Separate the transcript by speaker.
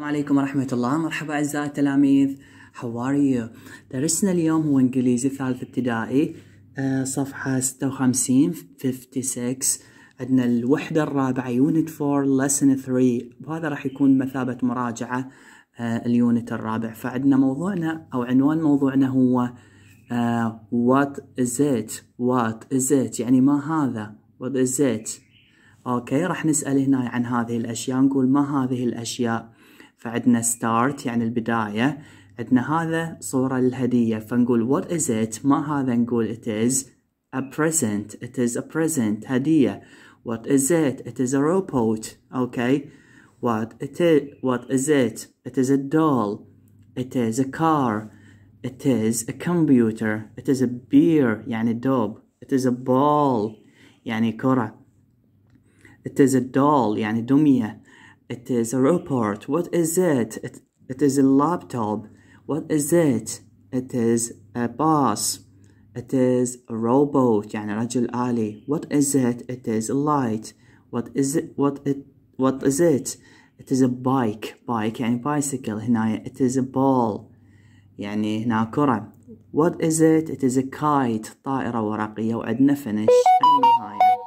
Speaker 1: السلام عليكم ورحمة الله مرحبا أعزائي التلاميذ How are you? درسنا اليوم هو إنجليزي ثالث ابتدائي آه، صفحة 56 56 عندنا الوحدة الرابعة يونت 4 lesson 3 وهذا راح يكون مثابة مراجعة آه، اليونت الرابع فعندنا موضوعنا أو عنوان موضوعنا هو آه، what is it what is it يعني ما هذا what is it اوكي راح نسأل هنا عن هذه الأشياء نقول ما هذه الأشياء فعندنا start يعني البداية عندنا هذا صورة للهدية فنقول what is it ما هذا نقول it is a present it is a present هدية what is it it is a robot okay what it is what is it it is a doll it is a car it is a computer it is a beer يعني دوب it is a ball يعني كرة it is a doll يعني دمية It is a report. What is it? It, it is a laptop. What is it? It is a bus. It is a robot. يعني رجل آلي. What is it? It is a light. What is it? What it? What is it? It is a bike. Bike يعني bicycle. هنا it is a ball. يعني هنا كرة. What is it? It is a kite. طائرة ورقية. وعندنا finish